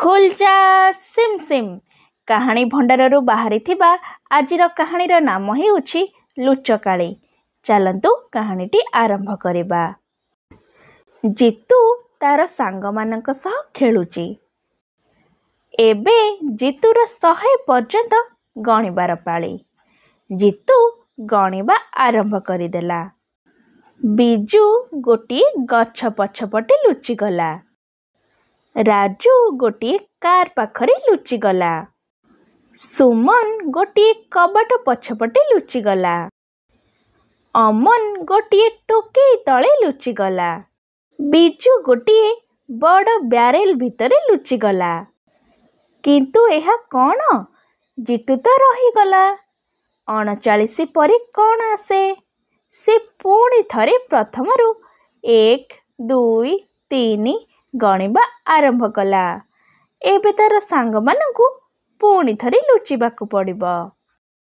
ଖୁଲ୍ sim sim କାହାଣୀ ଭଣ୍ଡାରରୁ ବାହାରିଥିବା ଆଜିର କାହାଣୀର ନାମ ହେଉଛି ଲୁଚକାଳି ଚାଲନ୍ତୁ କାହାଣୀଟି ଆରମ୍ଭ କରିବା ଜିତୁ ତାର ସାଙ୍ଗମାନଙ୍କ ସହ ଖେଳୁଛି ଏବେ ଜିତୁର ଶହେ ପର୍ଯ୍ୟନ୍ତ ଗଣିବାର ପାଳି ଜିତୁ ଗଣିବା ଆରମ୍ଭ କରିଦେଲା ବିଜୁ ଗୋଟିଏ ଗଛ ପଛପଟେ ଲୁଚିଗଲା ରାଜୁ ଗୋଟିଏ କାର୍ ପାଖରେ ଲୁଚିଗଲା ସୁମନ ଗୋଟିଏ କବାଟ ପଛପଟେ ଲୁଚିଗଲା ଅମନ ଗୋଟିଏ ଟୋକେଇ ତଳେ ଲୁଚିଗଲା ବିଜୁ ଗୋଟିଏ ବଡ଼ ବ୍ୟାରେଲ ଭିତରେ ଲୁଚିଗଲା କିନ୍ତୁ ଏହା କ'ଣ ଜିତୁ ତ ରହିଗଲା ଅଣଚାଳିଶ ପରେ କ'ଣ ଆସେ ସେ ପୁଣି ଥରେ ପ୍ରଥମରୁ ଏକ ଦୁଇ ତିନି ଗଣିବା ଆରମ୍ଭ କଲା ଏବେ ତାର ସାଙ୍ଗମାନଙ୍କୁ ପୁଣି ଥରେ ଲୁଚିବାକୁ ପଡ଼ିବ